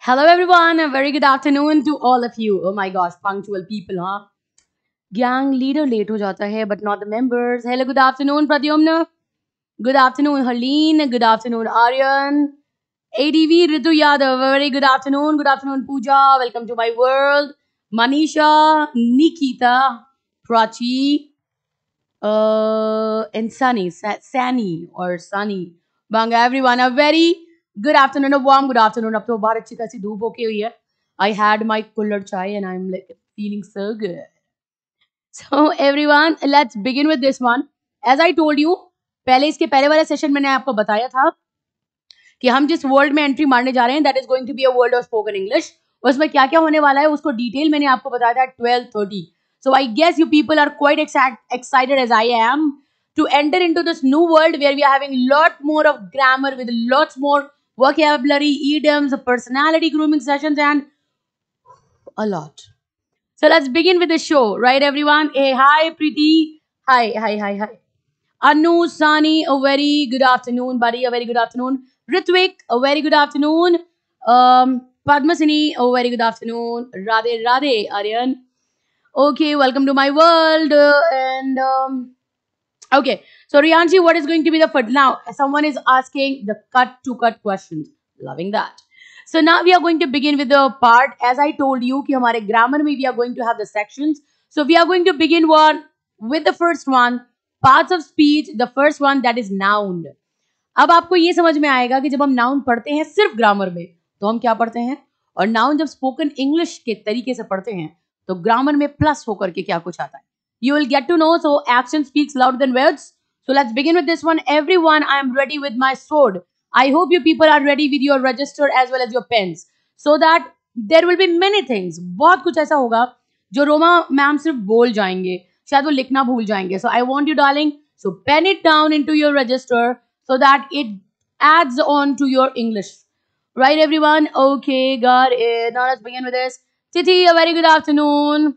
Hello, everyone. A very good afternoon to all of you. Oh my gosh, punctual people, huh? Gang leader late ho jata hai, but not the members. Hello, good afternoon, Pradyumna. Good afternoon, Harleen. Good afternoon, Aryan. ADV Ritu Yadav. Very good afternoon. Good afternoon, Pooja. Welcome to my world. Manisha, Nikita, Prachi, uh, and Sunny, Sa Sani or Sunny. Banga, everyone. A very good afternoon a warm good afternoon अब तो बाहर अच्छी खासी धूप होके हुई है I had my kulhad chai and I am like feeling so good so everyone let's begin with this one as I told you पहले इसके पहले वाले सेशन मैंने आपको बताया था कि हम जिस वर्ल्ड में एंट्री मारने जा रहे हैं that is going to be a world of spoken English उसमें क्या क्या होने वाला है उसको डिटेल मैंने आपको बताया था twelve thirty so I guess you people are quite excited as I am to enter into this new world where we are having lot more of grammar with lots more vocabulary, idioms, personality grooming sessions, and a lot. So let's begin with the show, right, everyone? Hey, hi, pretty. Hi, hi, hi, hi. Anu, Sani, a very good afternoon, buddy. A very good afternoon. Ritwik, a very good afternoon. Um, Padmasini, a very good afternoon. Radhe, Radhe, Aryan. Okay, welcome to my world. Uh, and um, Okay, so Rianji, what is going to be the food? Now, someone is asking the cut to cut questions. Loving that. So now we are going to begin with the part, as I told you, ki hamare grammar mein we are going to have the sections. So we are going to begin one with the first one, parts of speech, the first one that is noun. अब आपको ये समझ में आएगा कि जब हम noun पढ़ते हैं सिर्फ ग्रामर में तो हम क्या पढ़ते हैं और नाउन जब स्पोकन इंग्लिश के तरीके से पढ़ते हैं तो ग्रामर में प्लस होकर ke kya kuch aata hai you will get to know so action speaks louder than words so let's begin with this one everyone i am ready with my sword i hope you people are ready with your register as well as your pens so that there will be many things bahut kuch aisa hoga jo roma ma'am sirf bol jayenge shayad wo likhna bhool jayenge so i want you darling so pen it down into your register so that it adds on to your english right everyone okay got now let's begin with this titi a very good afternoon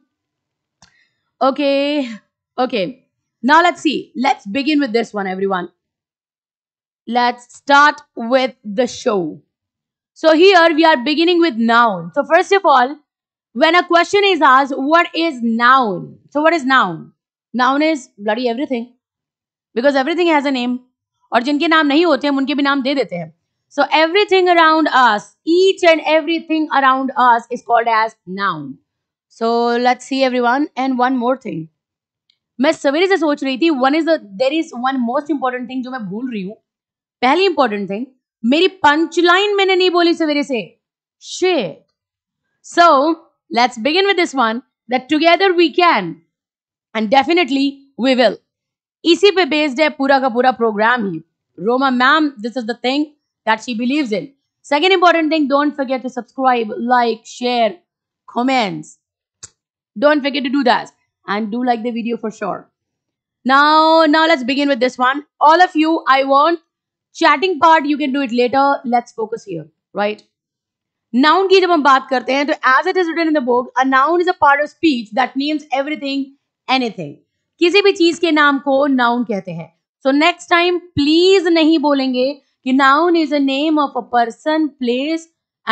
Okay. Okay. Now let's see. Let's begin with this one, everyone. Let's start with the show. So here we are beginning with noun. So first of all, when a question is asked, what is noun? So what is noun? Noun is bloody everything. Because everything has a name. और जिनके नाम नहीं होते हम उनके भी नाम दे देते हैं So everything around us, each and everything around us is called as noun. So let's see everyone and one more thing मैं सवेरे से सोच रही थी one is there is one most important thing जो मैं भूल रही हूँ पहली इंपॉर्टेंट थिंग मेरी पंच लाइन मैंने नहीं बोली सवेरे से शे so let's begin with this one that together we can and definitely we will इसी पे बेस्ड है पूरा का पूरा प्रोग्राम ही Roma ma'am this is the thing that she believes in second important thing don't forget to subscribe like share comments Don't forget to do that. And do like the video for sure. Now, now let's begin with this one. All of you, I want chatting part, you can do it later. Let's focus here, right? Noun ki jab hum baat karte hain, to as it is written in the book, a noun is a part of speech that names everything, anything. Kisi bhi चीज के नाम को noun कहते हैं. So next time, please नहीं बोलेंगे कि noun is a name of a person, place,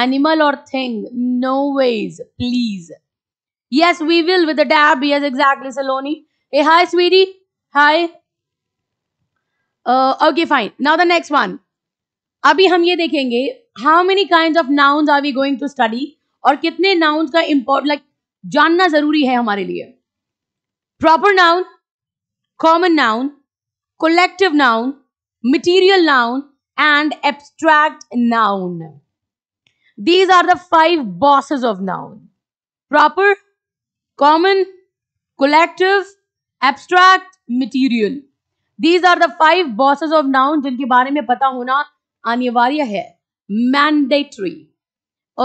animal or thing. No ways, please. Yes, we will with the dab. Yes, exactly, Saloni. Hey, hi, sweetie. Hi. Uh, okay, fine. Now the next one. अभी हम ये देखेंगे how many kinds of nouns are we going to study? और कितने nouns का import like जानना जरूरी है हमारे लिए Proper noun, common noun, collective noun, material noun, and abstract noun. These are the five bosses of noun. Proper, common, collective, abstract, material. These are the five bosses of noun jinke bare mein pata hona anivarya hai mandatory.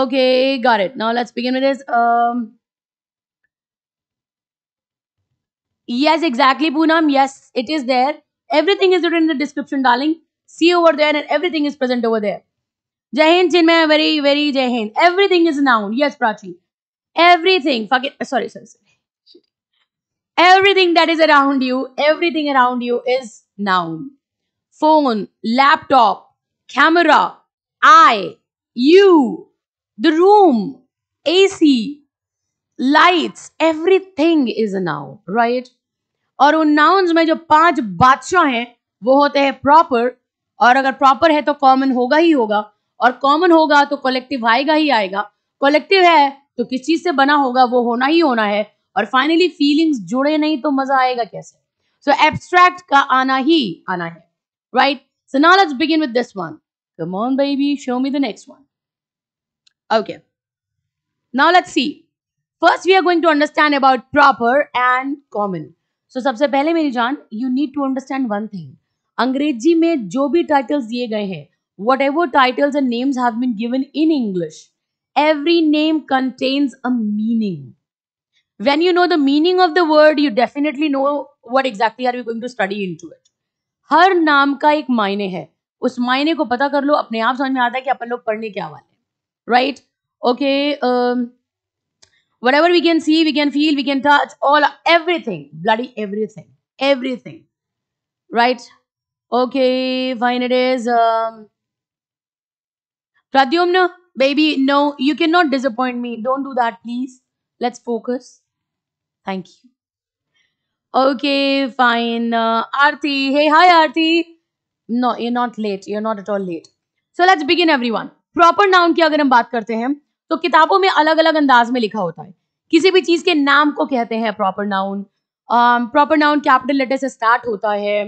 Okay, got it. Now let's begin with this. Um, yes, exactly, Poonam. Yes, it is there. Everything is written in the description, darling. See over there and everything is present over there. Jai Hind, Chinmay, very, very Jai Hind. Everything is noun. Yes, Prachi. everything fuck it sorry sorry sorry everything that is around you everything around you is noun phone laptop camera i you the room ac lights everything is a noun right और उन nouns में जो पांच बादशाह हैं वो होते हैं प्रॉपर और अगर प्रॉपर है तो कॉमन होगा ही होगा और कॉमन होगा तो कलेक्टिव आएगा ही आएगा कलेक्टिव है तो किस चीज से बना होगा वो होना ही होना है और फाइनली फीलिंग्स जुड़े नहीं तो मजा आएगा कैसे सो so, एब्स्ट्रैक्ट का आना ही आना है right so now let's begin with this one come on baby show me the next one okay now let's see first we are going to understand about proper and common so सबसे पहले मेरी जान you need to understand one thing अंग्रेजी में जो भी titles दिए गए हैं whatever titles and names have been given in English every name contains a meaning. When you know the meaning of the word, you definitely know what exactly are you going to study into it. हर नाम का एक मायने है उस मायने को पता कर लो अपने आप समझ में आता है कि अपन लोग पढ़ने क्या वाले हैं right okay um, whatever we can see we can feel we can touch all everything bloody everything everything right okay fine it is um, pradyumna baby no you cannot disappoint me don't do that please let's focus thank you okay fine uh, arti hey hi arti no you're not late you're not at all late so let's begin everyone proper noun की अगर हम बात करते हैं तो किताबों में अलग अलग अंदाज में लिखा होता है किसी भी चीज के नाम को कहते हैं proper noun proper noun capital letter से स्टार्ट होता है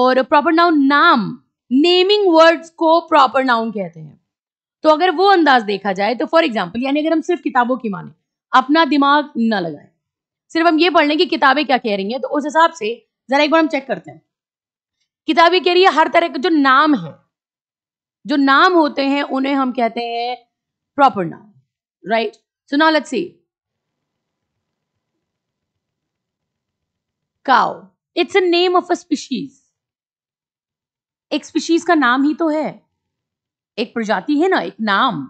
और प्रॉपर नाउन नाम नेमिंग वर्ड्स को प्रॉपर नाउन कहते हैं तो अगर वो अंदाज देखा जाए तो फॉर एग्जाम्पल यानी अगर हम सिर्फ किताबों की माने अपना दिमाग न लगाए सिर्फ हम ये पढ़ लें कि किताबें क्या कह रही हैं तो उस हिसाब से जरा एक बार हम चेक करते हैं किताबें कह रही है हर तरह के जो नाम है जो नाम होते हैं उन्हें हम कहते हैं प्रॉपर नाम राइट सुना let's see cow it's a name of a species एक स्पीशीज का नाम ही तो है एक प्रजाति है ना एक नाम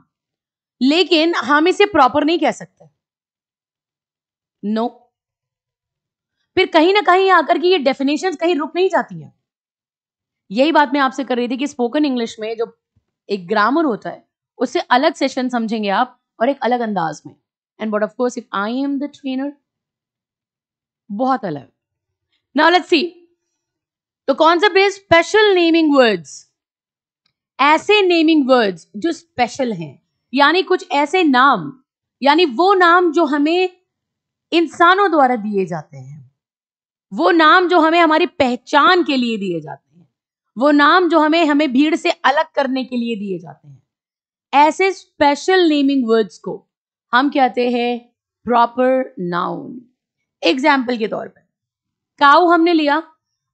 लेकिन हम इसे प्रॉपर नहीं कह सकते नो no. फिर कहीं ना कहीं आकर की ये डेफिनेशन कहीं रुक नहीं जाती है यही बात मैं आपसे कर रही थी कि स्पोकन इंग्लिश में जो एक ग्रामर होता है उससे अलग सेशन समझेंगे आप और एक अलग अंदाज में and but of course if I am the trainer बहुत अलग नाउ लेट्स सी कौन concept is special naming words ऐसे नेमिंग वर्ड्स जो स्पेशल हैं यानी कुछ ऐसे नाम यानी वो नाम जो हमें इंसानों द्वारा दिए जाते हैं वो नाम जो हमें हमारी पहचान के लिए दिए जाते हैं वो नाम जो हमें हमें भीड़ से अलग करने के लिए दिए जाते हैं ऐसे स्पेशल नेमिंग वर्ड्स को हम कहते हैं प्रॉपर नाउन एग्जाम्पल के तौर पर काउ हमने लिया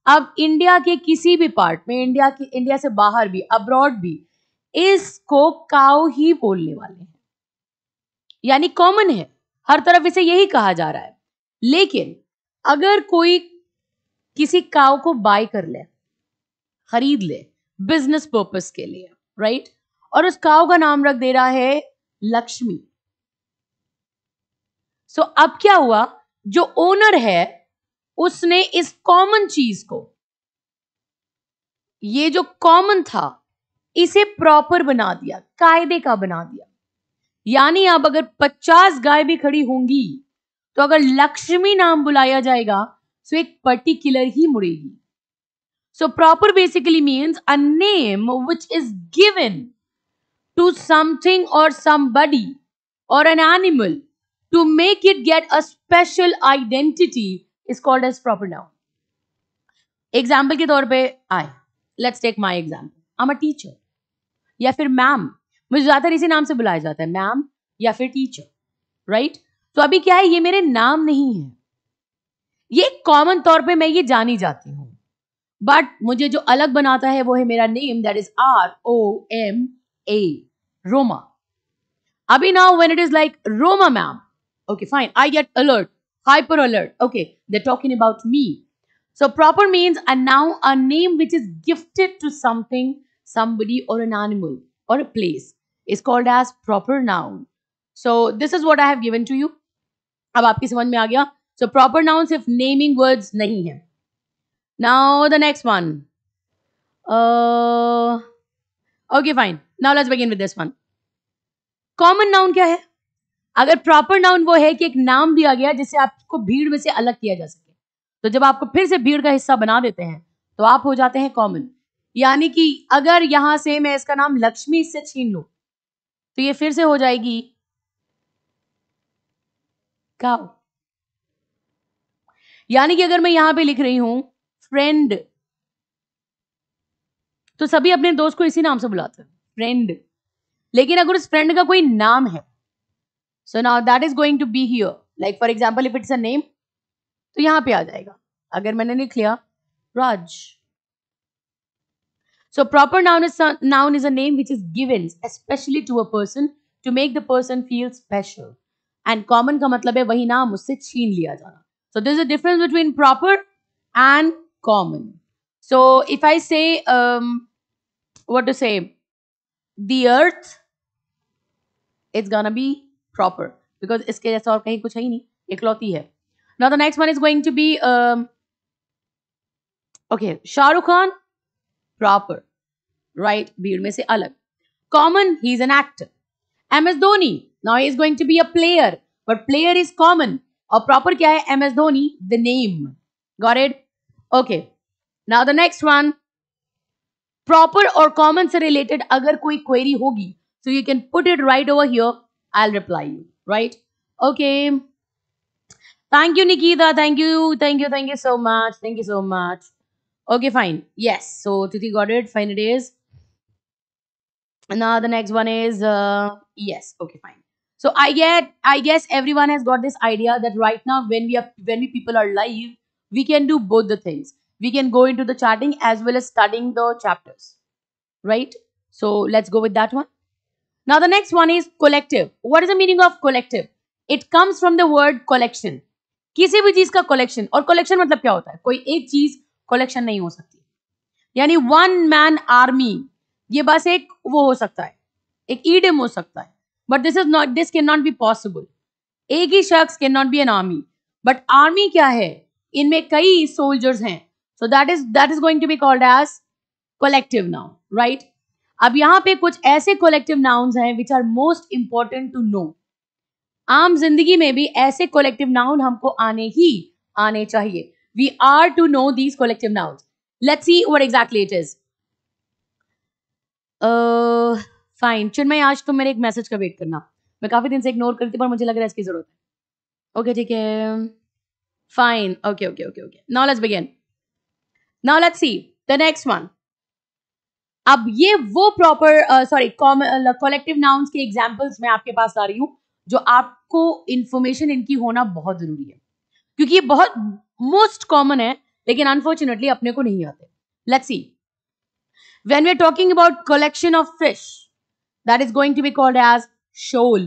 अब इंडिया के किसी भी पार्ट में इंडिया की इंडिया से बाहर भी अब्रॉड भी इसको काउ ही बोलने वाले हैं यानी कॉमन है हर तरफ इसे यही कहा जा रहा है लेकिन अगर कोई किसी काउ को बाय कर ले खरीद ले बिजनेस पर्पस के लिए राइट और उस काउ का नाम रख दे रहा है लक्ष्मी सो so, अब क्या हुआ जो ओनर है उसने इस कॉमन चीज को ये जो कॉमन था इसे प्रॉपर बना दिया कायदे का बना दिया यानी अब अगर 50 गाय भी खड़ी होंगी तो अगर लक्ष्मी नाम बुलाया जाएगा तो एक पर्टिकुलर ही मुड़ेगी so proper basically means a name which is given to something और सम बडी और an animal to make it get a special identity is called as proper noun example के तौर पे आए लेट्स टेक माई एग्जाम्पल आम a teacher या फिर ma'am मुझे ज़्यादातर इसी नाम से बुलाया जाता है मैम या फिर टीचर राइट तो अभी क्या है ये मेरे नाम नहीं है ये कॉमन तौर पे मैं ये जानी जाती हूं बट मुझे जो अलग बनाता है वो है मेरा name that is R O M A Roma अभी now when it is like Roma ma'am okay fine I get alert hyper alert okay they're talking about me so proper means a noun a name which is gifted to something somebody or an animal or a place is called as proper noun so this is what i have given to you So proper nouns if naming words proper noun सिर्फ naming words नहीं uh, है now the next one okay fine now let's begin with this one common अगर proper noun वो है कि एक नाम दिया गया जिससे आपको भीड़ में से अलग किया जा सके तो जब आपको फिर से भीड़ का हिस्सा बना देते हैं तो आप हो जाते हैं कॉमन यानी कि अगर यहां से मैं इसका नाम लक्ष्मी इससे छीन लू तो ये फिर से हो जाएगी काउ यानी कि अगर मैं यहां पे लिख रही हूं फ्रेंड तो सभी अपने दोस्त को इसी नाम से बुलाते हैं फ्रेंड लेकिन अगर उस फ्रेंड का कोई नाम है So now that is going to be here. Like for example, if it's a name, so तो यहाँ पे आ जाएगा अगर मैंने लिख लिया Raj. so proper noun is a, noun is a name which is given especially to a person to make the person feel special and common का मतलब है वही नाम उससे छीन लिया जाना so there is a difference between proper and common so if I say um, what to say the earth it's gonna be proper because इसके जैसा और कहीं कुछ है ही नहीं इकलौती है now the next one is going to be okay Shahrukh Khan proper right भीड़ में से अलग कॉमन ही is an actor M S Dhoni now is going to be a player but player is common और प्रॉपर क्या है M S Dhoni the name got it okay now the next one proper और common से related अगर कोई query होगी so you can put it right over here I'll reply you, right? Okay. Thank you, Nikita. Thank you. Thank you. Thank you so much. Thank you so much. Okay, fine. Yes. So Titi got it. Fine, it is. And now the next one is uh, yes. Okay, fine. So I get I guess everyone has got this idea that right now when we are when we people are live, we can do both the things. We can go into the charting as well as studying the chapters. Right? So let's go with that one. Now the next one is collective. What is the meaning of collective? It comes from the word collection. किसी भी चीज का collection और collection मतलब क्या होता है? कोई एक चीज collection नहीं हो सकती. यानी one man army ये बस एक वो हो सकता है, एक idiom हो सकता है. But this is not this cannot be possible. एक ही शख्स cannot be an army. But army क्या है? इनमें कई soldiers हैं. So that is that is going to be called as collective now, right? अब यहाँ पे कुछ ऐसे कोलेक्टिव नाउन्स हैं which are most important to know आम जिंदगी में भी ऐसे कोलेक्टिव नाउन हमको आने ही आने चाहिए we are to know these collective nouns let see what exactly it is fine Chinmay आज तुम तो मेरे एक मैसेज का वेट करना मैं काफी दिन से इग्नोर करती पर मुझे लग रहा है इसकी जरूरत है ओके ठीक है fine okay okay okay okay now let's begin now let's see the next one अब ये वो प्रॉपर सॉरी कॉलेक्टिव नाउन्स के एग्जाम्पल्स मैं आपके पास ला रही हूँ जो आपको इन्फॉर्मेशन इनकी होना बहुत जरूरी है क्योंकि ये बहुत मोस्ट कॉमन है लेकिन अनफॉर्चुनेटली अपने को नहीं आते let's see we are talking about collection of fish that is going to be called as shoal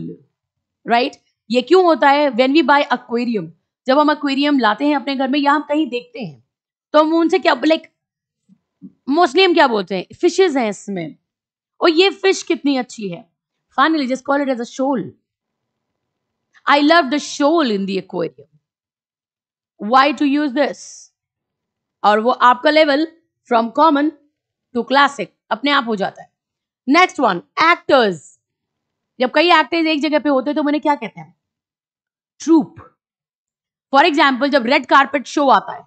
right ये क्यों होता है व्हेन वी बाय अक्वेरियम जब हम अक्वेरियम लाते हैं अपने घर में या हम कहीं देखते हैं तो हम उनसे क्या लाइक like, मोस्टली हम क्या बोलते हैं फिशेज हैं इसमें और ये फिश कितनी अच्छी है finally just call it as a shoal I love the shoal in the way to use this और वो आपका level from common to classic अपने आप हो जाता है नेक्स्ट वन एक्टर्स जब कई एक्टर्स एक जगह पे होते हैं तो मैंने क्या कहते हैं ट्रूप फॉर एग्जाम्पल जब रेड कार्पेट शो आता है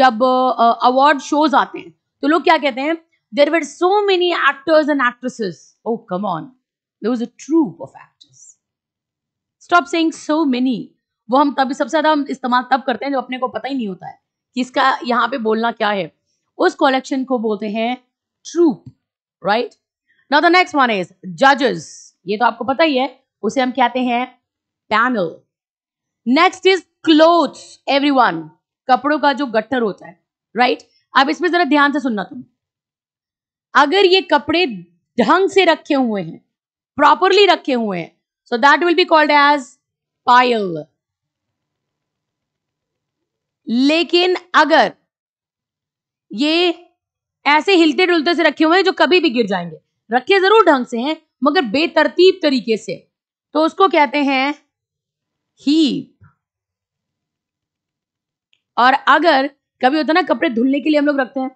जब अवार्ड uh, शोज आते हैं तो लोग क्या कहते हैं there were so many actors and actresses oh come on there was a troupe of actors stop saying so many वो हम तभी सबसे ज्यादा हम इस्तेमाल तब करते हैं जब अपने को पता ही नहीं होता है कि इसका यहाँ पे बोलना क्या है उस कलेक्शन को बोलते हैं troupe right now the next one is जजेस ये तो आपको पता ही है उसे हम कहते हैं panel next is clothes everyone कपड़ों का जो गट्टर होता है राइट right? अब इसमें जरा ध्यान से सुनना तुम अगर ये कपड़े ढंग से रखे हुए हैं प्रॉपरली रखे हुए हैं so that will be called as pile लेकिन अगर ये ऐसे हिलते डुलते से रखे हुए हैं जो कभी भी गिर जाएंगे रखे जरूर ढंग से हैं मगर बेतरतीब तरीके से तो उसको कहते हैं हीप और अगर कभी होता है ना कपड़े धुलने के लिए हम लोग रखते हैं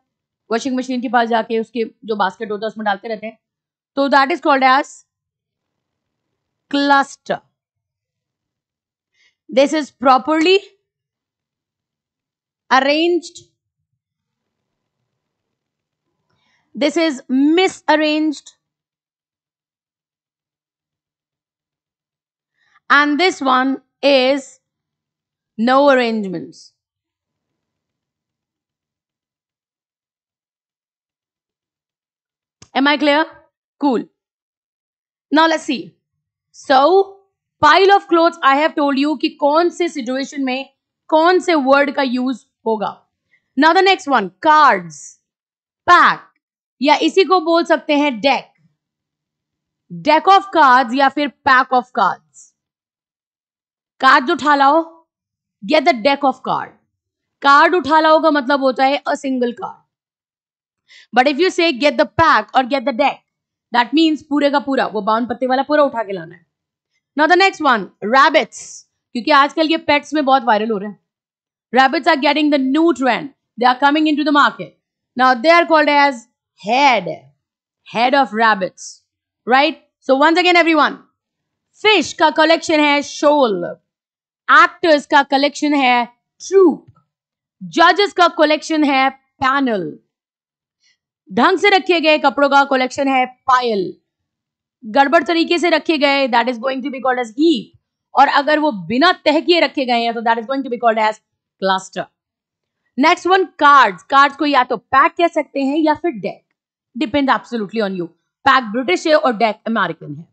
वॉशिंग मशीन के पास जाके उसके जो बास्केट होता है उसमें डालते रहते हैं तो that is called as cluster is properly arranged this is miss misarranged and this one is no arrangements Am I clear? Cool. Now let's see. So, pile of clothes I have told you कि कौन से situation में कौन से word का use होगा. Now the next one, cards, pack या इसी को बोल सकते हैं deck. Deck of cards या फिर pack of cards. Cards उठा लाओ, get the deck of card. Card उठा लाओ का मतलब होता है a single card but if you say get the pack और get the deck that means पूरे का पूरा वो बावन पत्ते वाला पूरा उठा के लाना है now the next one rabbits क्योंकि आजकल ये पेट्स में बहुत वायरल हो रहे हैं rabbits are getting the new trend they are coming into the market now they are called as head head of rabbits right so once again every one fish का collection है shoal actors का collection है troop जजेस का collection है panel ढंग से रखे गए कपड़ों का कलेक्शन है पायल गड़बड़ तरीके से रखे गए that is going to be called as ही और अगर वो बिना तह किए रखे गए हैं तो that is going to be called as cluster next one cards cards को या तो पैक कह सकते हैं या फिर deck depend absolutely on you pack British है और डेक अमेरिकन है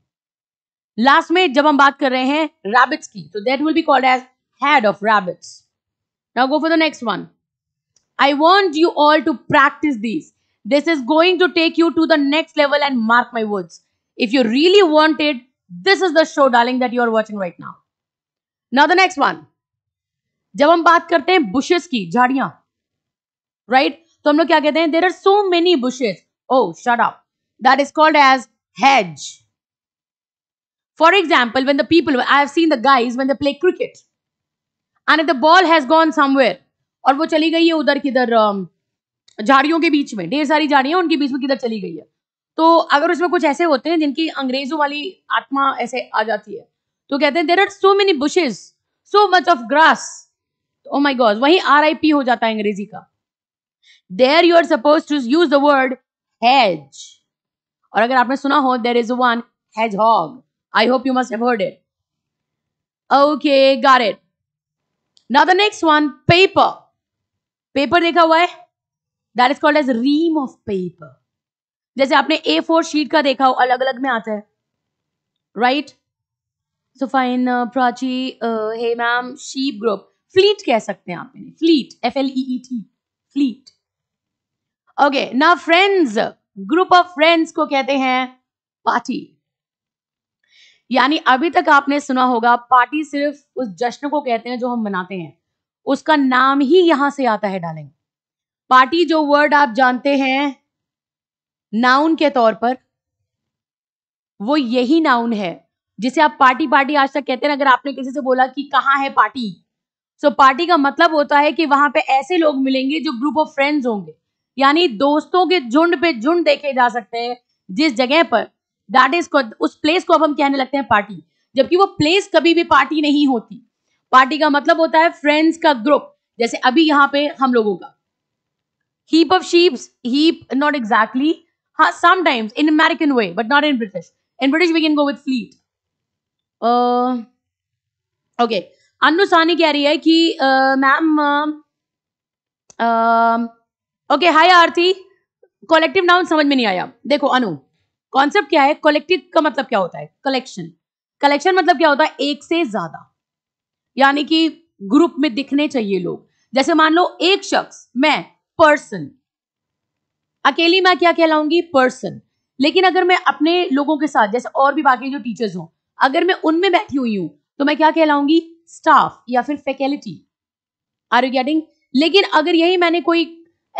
लास्ट में जब हम बात कर रहे हैं रैबिट्स की तो that will be called as head of rabbits now go for the next one I want you all to practise this This is going to take you to the next level and mark my words. If you really want it, this is the show darling that you are watching right now. Now the next one. जब हम बात करते हैं bushes झाड़ियां right? तो हम लोग क्या कहते हैं there are so many bushes oh shut up that is called hedge. For example, when the people, I have seen the guys when they play cricket, and if the ball has gone somewhere, और वो चली गई है उधर किधर um, झाड़ियों के बीच में ढेर सारी झाड़ियां उनके बीच में किधर चली गई है तो अगर उसमें कुछ ऐसे होते हैं जिनकी अंग्रेजों वाली आत्मा ऐसे आ जाती है तो कहते हैं there are so many bushes so much of grass oh my gosh वही आर आई पी हो जाता है अंग्रेजी का there you are supposed to use the word hedge और अगर आपने सुना हो there is one hedgehog I hope you must have heard it okay गारेट now the next one paper paper देखा हुआ है that is called as ream of paper जैसे आपने ए फोर शीट का देखा हो अलग अलग में आता है right so fine Prachi hey ma'am sheep group fleet कह सकते हैं आप fleet F L E T fleet okay ना फ्रेंड्स ग्रुप ऑफ फ्रेंड्स को कहते हैं पार्टी यानी अभी तक आपने सुना होगा पार्टी सिर्फ उस जश्न को कहते हैं जो हम मनाते हैं उसका नाम ही यहां से आता है डालेंगे पार्टी जो वर्ड आप जानते हैं नाउन के तौर पर वो यही नाउन है जिसे आप पार्टी पार्टी आज तक कहते हैं अगर आपने किसी से बोला कि कहाँ है पार्टी सो so, पार्टी का मतलब होता है कि वहां पे ऐसे लोग मिलेंगे जो ग्रुप ऑफ फ्रेंड्स होंगे यानी दोस्तों के झुंड पे झुंड देखे जा सकते हैं जिस जगह पर दैट इज उस प्लेस को अब हम कहने लगते हैं पार्टी जबकि वो प्लेस कभी भी पार्टी नहीं होती पार्टी का मतलब होता है फ्रेंड्स का ग्रुप जैसे अभी यहाँ पे हम लोगों का heap of sheeps heap not exactly huh, sometimes in american way but not in british in british we can go with fleet uh, okay अनु सानी कह रही है कि ma'am okay hi Aarti collective noun समझ में नहीं आया देखो अनु कॉन्सेप्ट क्या है कलेक्टिव का मतलब क्या होता है कलेक्शन कलेक्शन मतलब क्या होता है एक से ज्यादा यानी कि ग्रुप में दिखने चाहिए लोग जैसे मान लो एक शख्स मैं पर्सन अकेली मैं क्या कहलाऊंगी पर्सन लेकिन अगर मैं अपने लोगों के साथ जैसे और भी बाकी जो टीचर्स हों अगर मैं उनमें बैठी हुई हूं तो मैं क्या कहलाऊंगी स्टाफ या फिर फैकल्टी आर यू गेटिंग लेकिन अगर यही मैंने कोई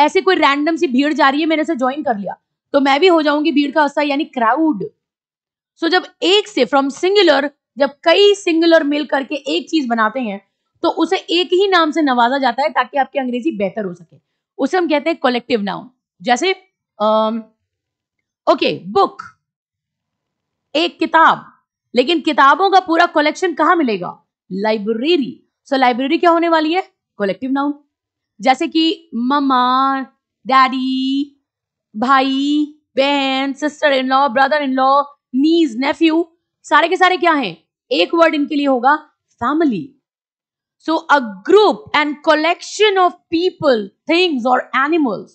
ऐसे कोई रैंडम सी भीड़ जा रही है मेरे से ज्वाइन कर लिया तो मैं भी हो जाऊंगी भीड़ का हिस्सा यानी क्राउड सो जब एक से फ्रॉम सिंगुलर जब कई सिंगुलर मिल करके एक चीज बनाते हैं तो उसे एक ही नाम से नवाजा जाता है ताकि आपकी अंग्रेजी बेहतर हो सके उसे हम कहते हैं कलेक्टिव नाउन जैसे ओके um, बुक एक किताब लेकिन किताबों का पूरा कलेक्शन कहां मिलेगा लाइब्रेरी सो लाइब्रेरी क्या होने वाली है कलेक्टिव नाउन जैसे कि ममा डैडी भाई बहन sister in law brother in law nieces nephew सारे के सारे क्या हैं एक वर्ड इनके लिए होगा family So, a group and collection of people, things or animals,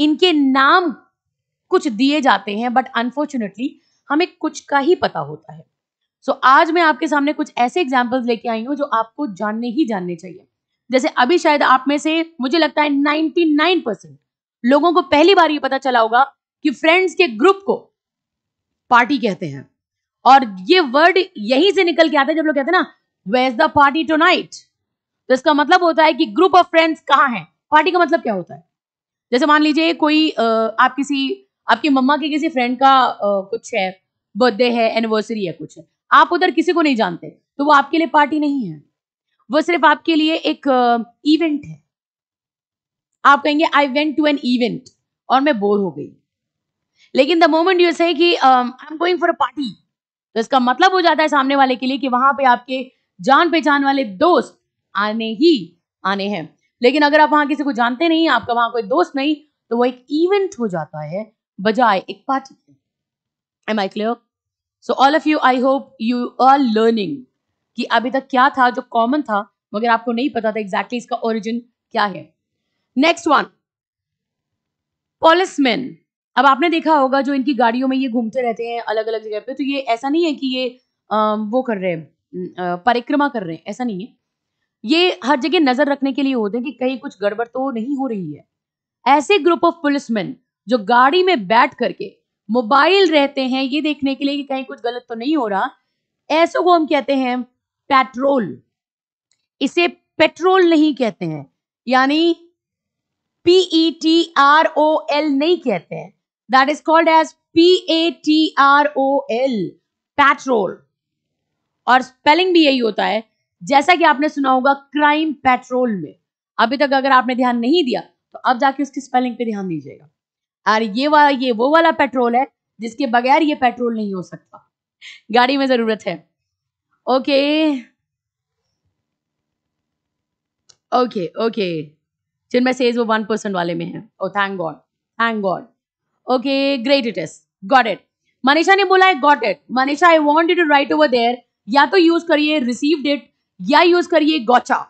इनके नाम कुछ दिए जाते हैं बट अनफॉर्चुनेटली हमें कुछ का ही पता होता है सो so, आज मैं आपके सामने कुछ ऐसे एग्जाम्पल्स लेके आई हूँ जो आपको जानने ही जानने चाहिए जैसे अभी शायद आप में से मुझे लगता है 99 परसेंट लोगों को पहली बार ये पता चला होगा कि फ्रेंड्स के ग्रुप को पार्टी कहते हैं और ये वर्ड यहीं से निकल के आता है जब लोग कहते हैं ना where's the party tonight तो इसका मतलब होता है कि ग्रुप ऑफ फ्रेंड्स कहाँ हैं पार्टी का मतलब क्या होता है जैसे मान लीजिए कोई आप किसी आपकी मम्मा के किसी फ्रेंड का कुछ है बर्थडे है एनिवर्सरी है कुछ है आप उधर किसी को नहीं जानते तो वो आपके लिए पार्टी नहीं है वो सिर्फ आपके लिए एक इवेंट है आप कहेंगे I went to an event और मैं बोर हो गई लेकिन द मोमेंट यू से कि I am going for a party तो इसका मतलब हो जाता है सामने वाले के लिए कि वहां पे आपके जान पहचान वाले दोस्त आने ही आने हैं लेकिन अगर आप वहां किसी को जानते नहीं आपका वहां कोई दोस्त नहीं तो वो एक इवेंट हो जाता है बजाय एक पार्टी के am I clear so all of you I hope you are learning कि अभी तक क्या था जो कॉमन था मगर आपको नहीं पता था एग्जैक्टली exactly इसका ओरिजिन क्या है नेक्स्ट वन पॉलिसमैन अब आपने देखा होगा जो इनकी गाड़ियों में ये घूमते रहते हैं अलग अलग जगह पे तो ये ऐसा नहीं है कि ये आ, वो कर रहे हैं परिक्रमा कर रहे हैं ऐसा नहीं है ये हर जगह नजर रखने के लिए होते हैं कि कहीं कुछ गड़बड़ तो नहीं हो रही है ऐसे ग्रुप ऑफ पुलिसमैन जो गाड़ी में बैठ करके मोबाइल रहते हैं ये देखने के लिए कि कहीं कुछ गलत तो नहीं हो रहा ऐसे को हम कहते हैं पेट्रोल इसे पेट्रोल नहीं कहते हैं यानी P E T R O L नहीं कहते हैं that is called as P A T R O L patrol और स्पेलिंग भी यही होता है जैसा कि आपने सुना होगा क्राइम पेट्रोल में अभी तक अगर आपने ध्यान नहीं दिया तो अब जाके उसकी स्पेलिंग पे ध्यान दीजिएगा और ये वाला ये वो वाला पेट्रोल है जिसके बगैर ये पेट्रोल नहीं हो सकता गाड़ी में जरूरत है ओके ओके ओके जिनमें से वो वन परसेंट वाले में है oh thank god thank god okay great it is got it Manisha ने बोला है got it Manisha I want you to write over there या तो यूज करिए रिसीव्ड इट या यूज करिए गोचा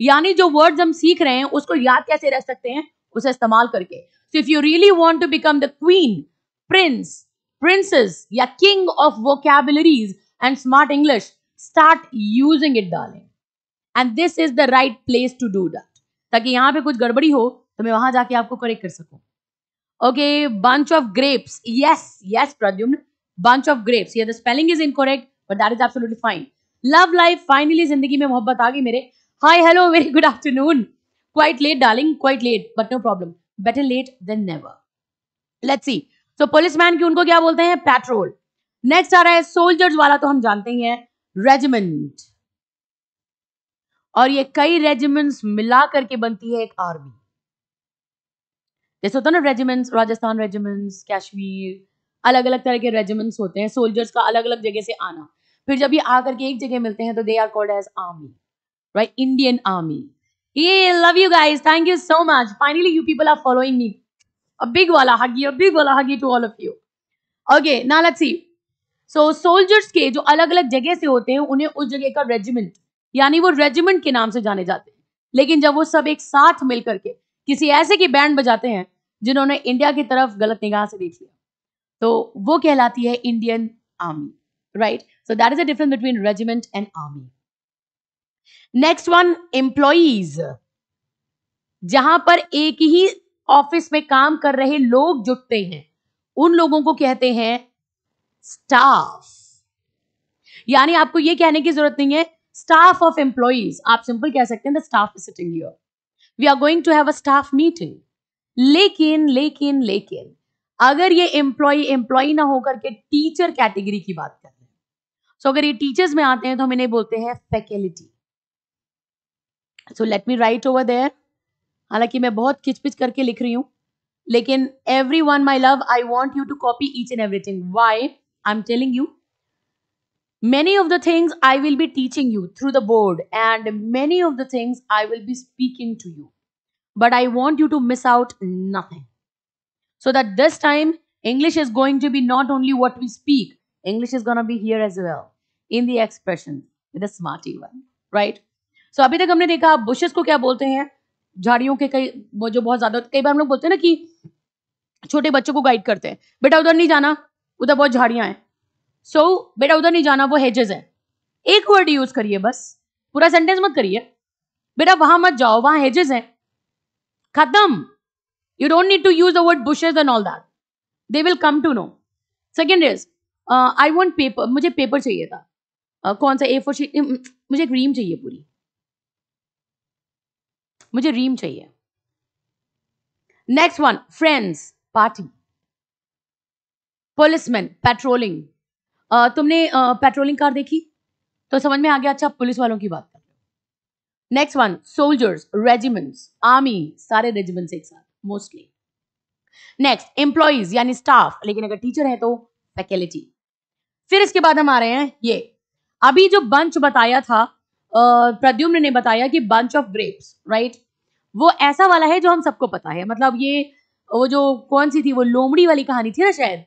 यानी जो वर्ड्स हम सीख रहे हैं उसको याद कैसे रह सकते हैं उसे इस्तेमाल करके so if you really want to become the queen prince princess या king of vocabularies and smart English start using it darling and this is the right place to do that ताकि यहां पे कुछ गड़बड़ी हो तो मैं वहां जाके आपको करेक्ट कर सकूं okay bunch of grapes yes yes Pradyumna bunch of grapes here the spelling is incorrect but that is absolutely love life finally जिंदगी में मोहब्बत आ गई मेरे hi hello very good afternoon quite late darling quite late but no problem better late than never let's see police policeman की उनको क्या बोलते हैं पेट्रोल नेक्स्ट आ रहा है सोल्जर्स वाला तो हम जानते ही है रेजिमेंट और ये कई रेजिमेंट्स मिला करके बनती है एक आर्मी जैसे होता है ना रेजिमेंट्स राजस्थान रेजिमेंट्स कश्मीर अलग अलग तरह के रेजिमेंट्स होते हैं सोल्जर्स का अलग अलग जगह से आना फिर जब ये आकर के एक जगह मिलते हैं तो they are called as army right Indian army ये love you guys thank you so much finally you people are following me a big वाला huggy अ बिग वाला huggy to all of you okay now let's see so soldiers के जो अलग अलग जगह से होते हैं उन्हें उस जगह का रेजिमेंट यानी वो रेजिमेंट के नाम से जाने जाते हैं लेकिन जब वो सब एक साथ मिलकर के किसी ऐसे के बैंड बजाते हैं जिन्होंने इंडिया की तरफ गलत निगाह से देख लिया तो वो कहलाती है Indian army right right? So that is the difference between regiment and army. Next one, employees. जहां पर एक ही ऑफिस में काम कर रहे लोग जुटते हैं उन लोगों को कहते हैं स्टाफ यानी आपको यह कहने की जरूरत नहीं है स्टाफ ऑफ एम्प्लॉज आप सिंपल कह सकते हैं the staff is sitting here we are going to have a staff meeting लेकिन लेकिन लेकिन अगर ये एम्प्लॉय एम्प्लॉय ना होकर के टीचर कैटेगरी की बात करें सो अगर ये टीचर्स में आते हैं तो हम इन्हें बोलते हैं faculty so let me write over there हालांकि मैं बहुत खिचपिच करके लिख रही हूं लेकिन every one my love I want you to copy each and every thing why I am telling you many of the things I will be teaching you through the board and many of the things I will be speaking to you but I want you to miss out nothing so that this time English is going to be not only what we speak English is going to be here as well in the expression with a smarty one, right? So अभी तक हमने देखा आप bushes को क्या बोलते हैं झाड़ियों के कई वो जो बहुत ज्यादा कई बार हम लोग बोलते हैं ना कि छोटे बच्चों को गाइड करते हैं बेटा उधर नहीं जाना उधर बहुत झाड़ियां हैं सो so, बेटा उधर नहीं जाना वो हेजेस है एक वर्ड यूज करिए बस पूरा सेंटेंस मत करिए बेटा वहां मत जाओ वहां हेजेस हैं खत्म you don't need to use the word bushes and all that they will come to know second is I want paper मुझे पेपर चाहिए था uh, कौन सा ए फोर शीट मुझे एक रीम चाहिए पूरी मुझे रीम चाहिए next one friends party policeman patrolling तुमने पेट्रोलिंग कार देखी तो समझ में आ गया अच्छा पुलिस वालों की बात कर रहे हो next one soldiers regiments army सारे रेजिमेंट्स एक साथ मोस्टली नेक्स्ट एम्प्लॉयज यानी स्टाफ लेकिन अगर टीचर है तो फैकल्टी फिर इसके बाद हम आ रहे हैं ये अभी जो बंच बताया था प्रद्युम्न ने बताया कि बंच ऑफ ग्रेप्स राइट वो ऐसा वाला है जो हम सबको पता है मतलब ये वो जो कौन सी थी वो लोमड़ी वाली कहानी थी ना शायद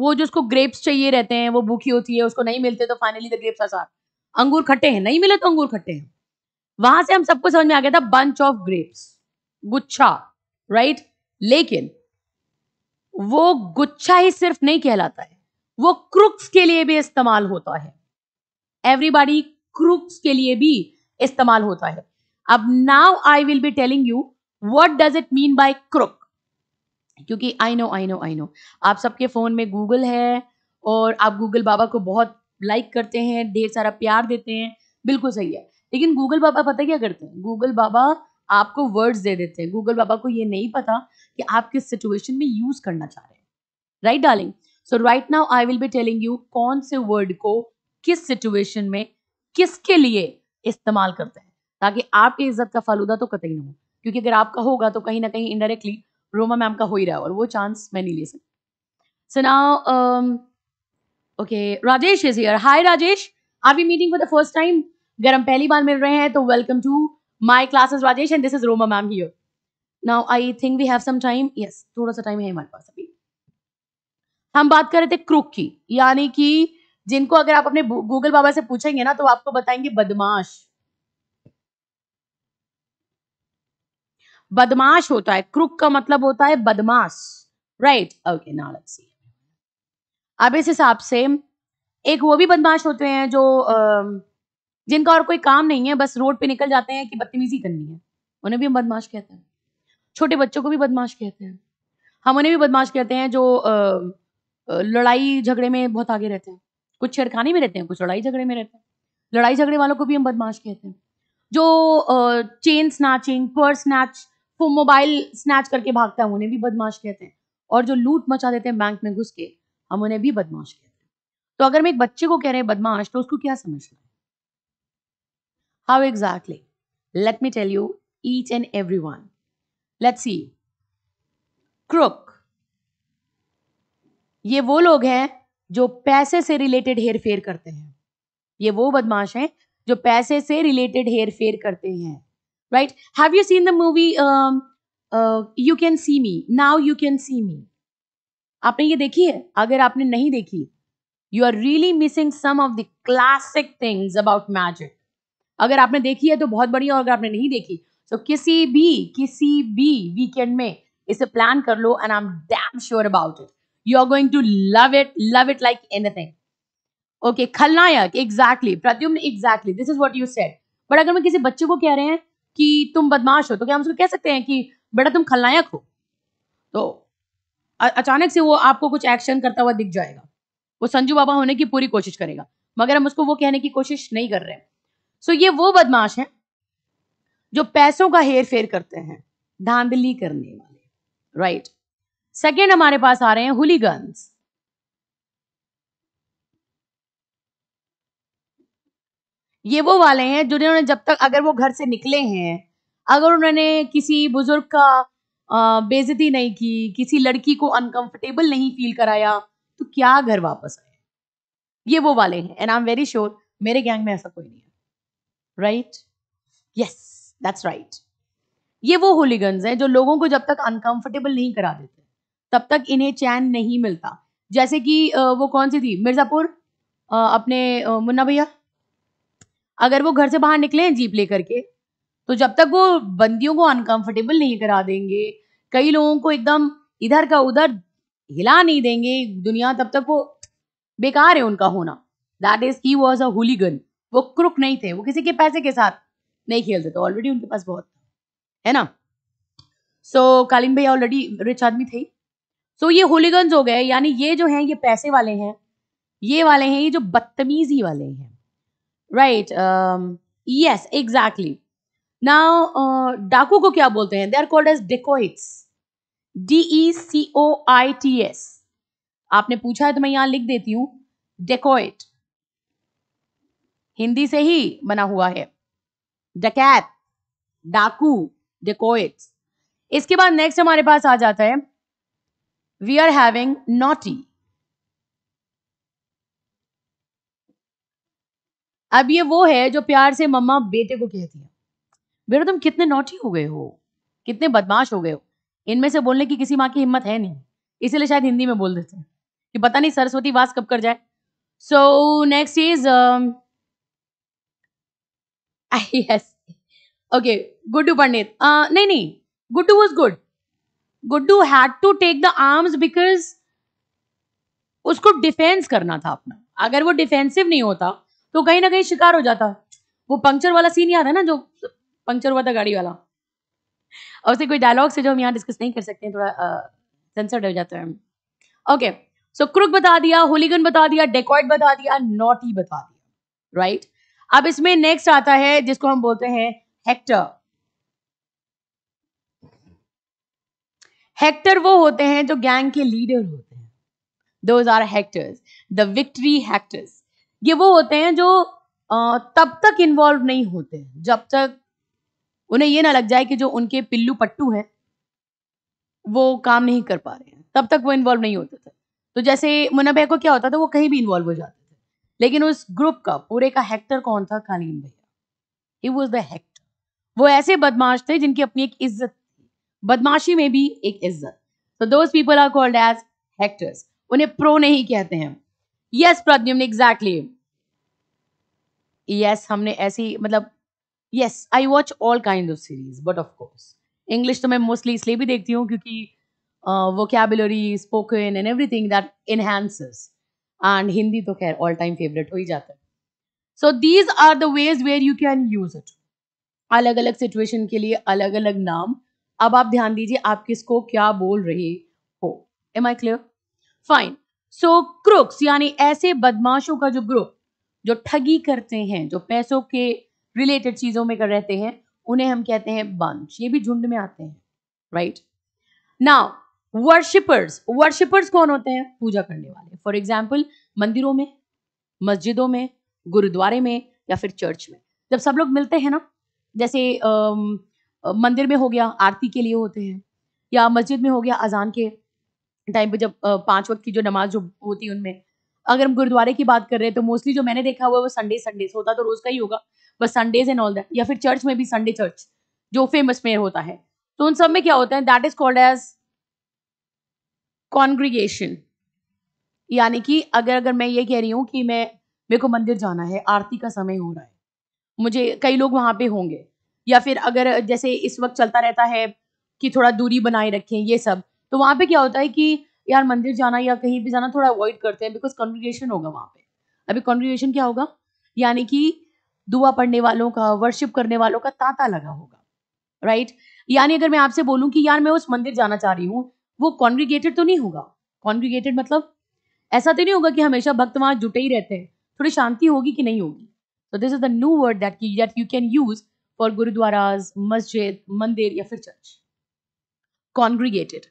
वो जो उसको ग्रेप्स चाहिए रहते हैं वो भूखी होती है उसको नहीं मिलते तो फाइनली द ग्रेप्स आर अंगूर खट्टे हैं नहीं मिले तो अंगूर खट्टे हैं वहां से हम सबको समझ में आ गया था बंच ऑफ ग्रेप्स गुच्छा राइट लेकिन वो गुच्छा ही सिर्फ नहीं कहलाता है वो क्रुक्स के लिए भी इस्तेमाल होता है एवरीबॉडी क्रुक्स के लिए भी इस्तेमाल होता है अब now I will be telling you what does it mean by crook क्योंकि I know I know I know आप सबके फ़ोन में गूगल है और आप गूगल बाबा को बहुत लाइक करते हैं ढेर सारा प्यार देते हैं बिल्कुल सही है लेकिन गूगल बाबा पता क्या करते हैं गूगल बाबा आपको वर्ड्स दे देते हैं गूगल बाबा को ये नहीं पता कि आप किस सिचुएशन में यूज़ करना चाह रहे हैं right darling so right now I will be telling you कौन से वर्ड को किस सिचुएशन में किसके लिए इस्तेमाल करते हैं ताकि आपकी इज्जत का फालूदा तो कतई ना हो क्योंकि अगर आपका होगा तो कहीं ना कहीं इनडायरेक्टली रोमा मैम का हो ही रहा है और वो चांस मैं नहीं ले सकती so now, okay Rajesh is here hi Rajesh are we meeting for the first time अगर हम पहली बार मिल रहे हैं तो welcome to my classes Rajesh and this is Roma ma'am here now I think we have some time yes थोड़ा सा टाइम है हमारे पास अभी हम बात कर रहे थे क्रुक की यानी कि जिनको अगर आप अपने गूगल बाबा से पूछेंगे ना तो आपको बताएंगे बदमाश बदमाश होता है क्रुक का मतलब होता है बदमाश right okay now let's see अब इस हिसाब से एक वो भी बदमाश होते हैं जो जिनका और कोई काम नहीं है बस रोड पे निकल जाते हैं कि बदतमीजी करनी है उन्हें भी हम बदमाश कहते हैं छोटे बच्चों को भी बदमाश कहते हैं हम उन्हें भी बदमाश कहते हैं जो लड़ाई झगड़े में बहुत आगे रहते हैं कुछ छेड़खानी में रहते हैं कुछ लड़ाई झगड़े में रहते हैं लड़ाई झगड़े वालों को भी हम बदमाश कहते हैं जो chain snatching purse snatch mobile snatch करके भागता है उन्हें भी बदमाश कहते हैं और जो लूट मचा देते हैं बैंक में घुस के हम उन्हें भी बदमाश कहते हैं तो अगर मैं एक बच्चे को कह रहे हैं बदमाश तो उसको क्या समझना है how exactly let me tell you each and every one let see crook ये वो लोग हैं जो पैसे से रिलेटेड हेर फेर करते हैं ये वो बदमाश हैं जो पैसे से रिलेटेड हेर फेर करते हैं right have you seen the movie you can see me now you can see me आपने ये देखी है अगर आपने नहीं देखी you are really missing some of the classic things about magic अगर आपने देखी है तो बहुत बढ़िया और अगर आपने नहीं देखी तो किसी भी किसी भी वीकेंड में इसे प्लान कर लो and I am damn sure about it you are going to love it love it like anything okay Khalnayak exactly Pradyumna exactly this is what you said but अगर मैं किसी बच्चे को कह रहे हैं कि तुम बदमाश हो तो क्या हम उसको कह सकते हैं कि बेटा तुम खलनायक हो तो अचानक से वो आपको कुछ एक्शन करता हुआ दिख जाएगा वो संजू बाबा होने की पूरी कोशिश करेगा मगर हम उसको वो कहने की कोशिश नहीं कर रहे हैं सो so, ये वो बदमाश हैं जो पैसों का हेर फेर करते हैं धांधली करने वाले राइट सेकेंड हमारे पास आ रहे हैं हुलीगन्स ये वो वाले हैं जिन्होंने जब तक अगर वो घर से निकले हैं अगर उन्होंने किसी बुजुर्ग का बेजती नहीं की किसी लड़की को अनकंफर्टेबल नहीं फील कराया तो क्या घर वापस आए ये वो वाले हैं and I am very sure मेरे गैंग में ऐसा कोई नहीं है राइट यस दैट्स राइट ये वो होलीगन्स हैं जो लोगों को जब तक अनकंफर्टेबल नहीं करा देते तब तक इन्हें चैन नहीं मिलता जैसे कि वो कौन सी थी मिर्ज़ापुर अपने मुन्ना भैया अगर वो घर से बाहर निकले हैं जीप लेकर के तो जब तक वो बंदियों को अनकंफर्टेबल नहीं करा देंगे कई लोगों को एकदम इधर का उधर हिला नहीं देंगे दुनिया तब तक वो बेकार है उनका होना that is he was a hooligan वो क्रुक नहीं थे वो किसी के पैसे के साथ नहीं खेलते थे ऑलरेडी उनके पास बहुत है ना सो so, कालीन भैया ऑलरेडी रिच आदमी थे सो ये होलीगन्स हो गए यानी ये जो हैं ये पैसे वाले हैं ये वाले हैं ये जो बदतमीजी वाले हैं राइट यस एग्जैक्टली नाउ डाकू को क्या बोलते हैं they are called as dacoits D E C O I T S आपने पूछा है तो मैं यहां लिख देती हूं डेकोइट हिंदी से ही बना हुआ है डकैत डाकू डेकोइट्स इसके बाद नेक्स्ट हमारे पास आ जाता है we are having naughty. अब ये वो है जो प्यार से मम्मा बेटे को कहती है बेटा तुम कितने नोटी हो गए हो कितने बदमाश हो गए हो इनमें से बोलने की किसी माँ की हिम्मत है नहीं इसीलिए शायद हिंदी में बोल देते हैं कि पता नहीं सरस्वती वास कब कर जाए so next is yes okay Guddu Pandit uh, नहीं नहीं Guddu was good Guddu had to take the arms because उसको डिफेंस करना था अपना अगर वो डिफेंसिव नहीं होता तो कहीं ना कहीं शिकार हो जाता वो पंक्चर वाला सीन याद है ना जो पंक्चर हुआ था गाड़ी वाला और उससे कोई डायलॉग से जो हम यहाँ डिस्कस नहीं कर सकते हैं थोड़ा सेंसर्ड हो जाता है ओके सो क्रुक बता दिया होलीगन बता दिया डेकॉइट बता दिया नॉटी बता दिया राइट right? अब इसमें नेक्स्ट आता है जिसको हम बोलते हैं हेक्टर हेक्टर वो होते हैं जो गैंग के लीडर होते हैं those are hectors the victory hectors ये वो होते हैं जो तब तक इन्वॉल्व नहीं होते जब तक उन्हें ये ना लग जाए कि जो उनके पिल्लू पट्टू हैं वो काम नहीं कर पा रहे हैं तब तक वो इन्वॉल्व नहीं होते थे तो जैसे मुन्ना को क्या होता था वो कहीं भी इन्वॉल्व हो जाते थे लेकिन उस ग्रुप का पूरे का हेक्टर कौन था कालीन भैया ही वॉज द हेक्टर वो ऐसे बदमाश थे जिनकी अपनी एक इज्जत बदमाशी में भी एक इज्जत तो those people are called as hectors उन्हें प्रो नहीं कहते हैं यस प्रद्युम्न एग्जैक्टली यस हमने ऐसी मतलब yes I watch all kind of series but of course English तो मैं मोस्टली इसलिए भी देखती हूँ क्योंकि vocabulary spoken and everything that enhances and Hindi तो खैर ऑल टाइम फेवरेट हो ही जाता है so these are the ways where you can use it अलग अलग सिचुएशन के लिए अलग अलग नाम अब आप ध्यान दीजिए आप किसको क्या बोल रहे हो am I clear fine so crooks यानी ऐसे बदमाशों का जो ग्रुप जो ठगी करते हैं जो पैसों के रिलेटेड चीजों में कर रहते हैं उन्हें हम कहते हैं बंश ये भी झुंड में आते हैं राइट नाउ वर्शिपर्स वर्शिपर्स कौन होते हैं पूजा करने वाले फॉर एग्जाम्पल मंदिरों में मस्जिदों में गुरुद्वारे में या फिर चर्च में जब सब लोग मिलते हैं ना जैसे मंदिर में हो गया आरती के लिए होते हैं या मस्जिद में हो गया अजान के टाइम पे जब पांच वक्त की जो नमाज जो होती है उनमें अगर हम गुरुद्वारे की बात कर रहे हैं तो मोस्टली जो मैंने देखा हुआ है वो संडे से होता तो रोज़ का ही होगा बस संडेज एंड ऑल दैट या फिर चर्च में भी संडे चर्च जो फेमस में होता है तो उन सब में क्या होता है that is called as congregation यानी कि अगर अगर मैं ये कह रही हूँ कि मैं मेरे को मंदिर जाना है आरती का समय हो रहा है मुझे कई लोग वहां पे होंगे या फिर अगर जैसे इस वक्त चलता रहता है कि थोड़ा दूरी बनाए रखें ये सब तो वहाँ पे क्या होता है कि यार मंदिर जाना या कहीं भी जाना थोड़ा अवॉइड करते हैं बिकॉज कॉन्ग्रीगेशन होगा वहाँ पे अभी कॉन्ग्रीगेशन क्या होगा यानी कि दुआ पढ़ने वालों का वर्शिप करने वालों का तांता लगा होगा राइट यानी अगर मैं आपसे बोलूँ कि यार मैं उस मंदिर जाना चाह रही हूँ वो कॉन्ग्रीगेटेड तो नहीं होगा कॉन्ग्रीगेटेड मतलब ऐसा तो नहीं होगा कि हमेशा भक्त वहाँ जुटे ही रहते हैं थोड़ी शांति होगी कि नहीं होगी तो this is the new word that that you can use for gurdwaras मस्जिद मंदिर या फिर church congregated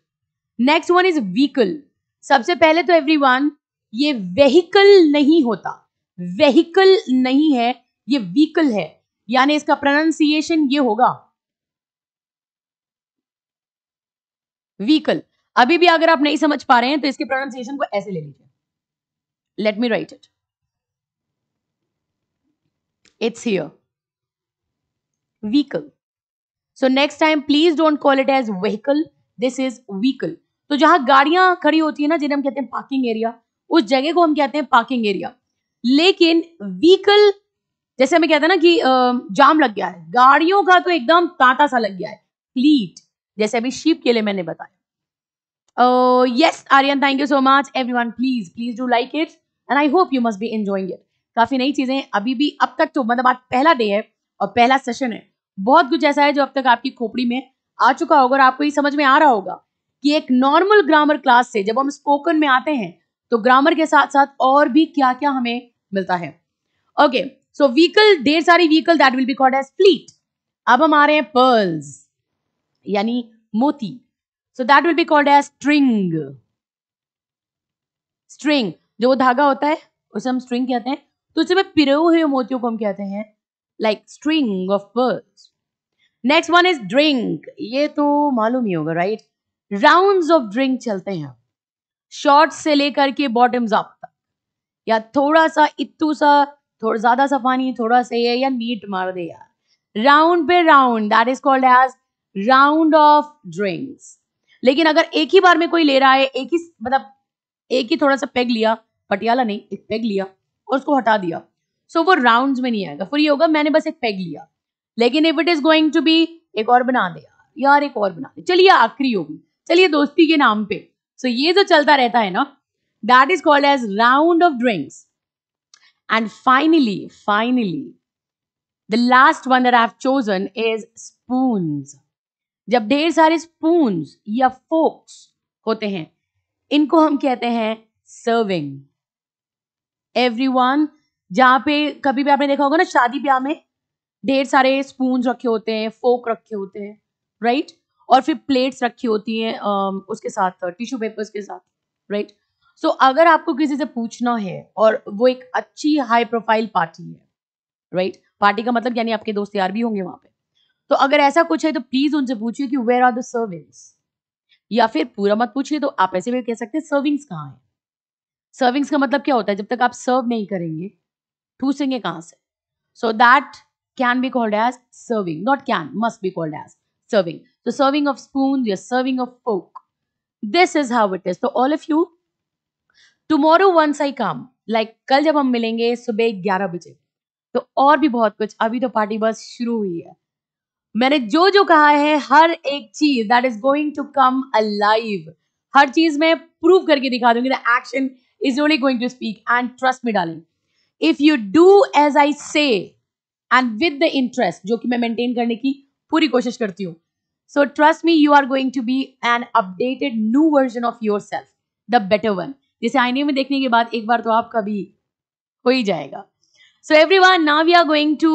next one is vehicle सबसे पहले तो एवरी वन ये वेहीकल नहीं होता वेहीकल नहीं है ये व्हीकल है यानी इसका प्रोनाउंसिएशन ये होगा व्हीकल अभी भी अगर आप नहीं समझ पा रहे हैं तो इसके प्रोनाउंसिएशन को ऐसे ले लीजिए let me write it it's here vehicle. So next time please don't call it as vehicle this is vehicle तो जहां गाड़ियां खड़ी होती है ना जिन्हें हम कहते हैं पार्किंग एरिया उस जगह को हम कहते हैं पार्किंग एरिया लेकिन व्हीकल जैसे हमें कहते हैं ना कि जाम लग गया है गाड़ियों का तो एकदम तांता सा लग गया है फ्लीट जैसे अभी शीप के लिए मैंने बताया yes Aryan thank you so much everyone please please do like it and I hope you must be enjoying it काफी नई चीजें अभी भी अब तक तो मतलब आज पहला डे है और पहला सेशन है बहुत कुछ ऐसा है जो अब तक आपकी खोपड़ी में आ चुका होगा और आपको ये समझ में आ रहा होगा कि एक नॉर्मल ग्रामर क्लास से जब हम स्पोकन में आते हैं तो ग्रामर के साथ साथ और भी क्या क्या हमें मिलता है ओके सो व्हीकल ढेर सारी vehicle that will be called as fleet अब हम आ रहे हैं पर्ल्स यानी मोती so that will be called as string string जो वो धागा होता है उसे हम स्ट्रिंग कहते हैं तो उसमें पिरे हुए मोतियों को हम कहते हैं like string of birds next one is drink ये तो मालूम ही होगा राइट राउंड्स ऑफ ड्रिंक चलते हैं शॉर्ट से लेकर के बॉटम्स अप तक या थोड़ा सा इतू सा थोड़ा ज्यादा सा पानी थोड़ा सा ये या नीट मार दे यार राउंड पे round that is called as round of drinks लेकिन अगर एक ही बार में कोई ले रहा है एक ही मतलब एक ही थोड़ा सा पेग लिया पटियाला नहीं एक पेग लिया और उसको हटा दिया सो वो राउंड में नहीं आएगा फ्री ये होगा मैंने बस एक पेग लिया लेकिन if it is going to be एक और बना दे यार यार एक और बना दे चलिए आखिरी होगी चलिए दोस्ती के नाम पे सो so, ये जो चलता रहता है ना that is called as round of drinks and finally finally the last one that I have chosen is spoons जब ढेर सारे स्पून्स या फोक्स होते हैं इनको हम कहते हैं सर्विंग एवरी वन जहाँ पे कभी भी आपने देखा होगा ना शादी ब्याह में ढेर सारे स्पून रखे होते हैं फोक रखे होते हैं राइट और फिर प्लेट्स रखी होती हैं उसके साथ टिश्यू पेपर्स के साथ राइट सो so, अगर आपको किसी से पूछना है और वो एक अच्छी हाई प्रोफाइल पार्टी है राइट पार्टी का मतलब यानी आपके दोस्त यार भी होंगे वहां पे तो अगर ऐसा कुछ है तो प्लीज उनसे पूछिए कि वेयर आर द सर्विंग्स या फिर पूरा मत पूछिए तो आप ऐसे भी कह सकते हैं सर्विंग्स कहाँ है सर्विंग्स का मतलब क्या होता है जब तक आप सर्व नहीं करेंगे ठूसेंगे कहां से so that can be called as serving not can must be called as serving The serving of spoon, the serving of fork. This is how it is. So all of you, tomorrow once I come, कल जब हम मिलेंगे सुबह ग्यारह बजे तो और भी बहुत कुछ अभी तो पार्टी बस शुरू हुई है मैंने जो जो कहा है हर एक चीज that is going to come alive हर चीज मैं प्रूव करके दिखा दूंगी the action is only going to speak and trust me darling if you do as I say and with the interest जो कि मैं मेंटेन करने की पूरी कोशिश करती हूँ so trust me you are going to be an updated new version of yourself the better one जैसे आईने में देखने के बाद एक बार तो आपका भी हो ही जाएगा so everyone now we are going to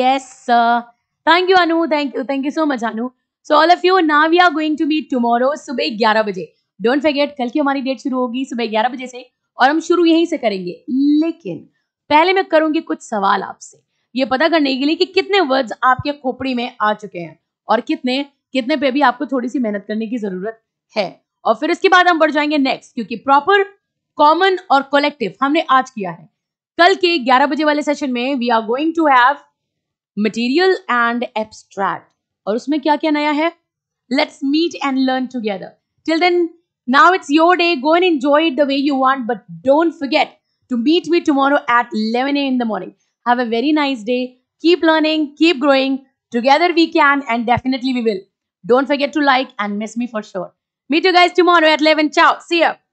yes thank you Anu thank you thank you so much Anu so all of you now we are going to meet tomorrow सुबह ग्यारह बजे डोंट फर्गेट कल की हमारी डेट शुरू होगी सुबह ग्यारह बजे से और हम शुरू यहीं से करेंगे लेकिन पहले मैं करूंगी कुछ सवाल आपसे ये पता करने के लिए कि कितने वर्ड्स आपके खोपड़ी में आ चुके हैं और कितने कितने पे भी आपको थोड़ी सी मेहनत करने की जरूरत है और फिर इसके बाद हम बढ़ जाएंगे नेक्स्ट क्योंकि प्रॉपर कॉमन और कलेक्टिव हमने आज किया है कल के 11 बजे वाले सेशन में we are going to have material and abstract और उसमें क्या क्या नया है let's meet and learn together till then Now it's your day. Go and enjoy it the way you want. But don't forget to meet me tomorrow at 11 a.m. in the morning. Have a very nice day. Keep learning, keep growing. Together we can, and definitely we will. Don't forget to like and miss me for sure. Meet you guys tomorrow at 11. Ciao. See ya.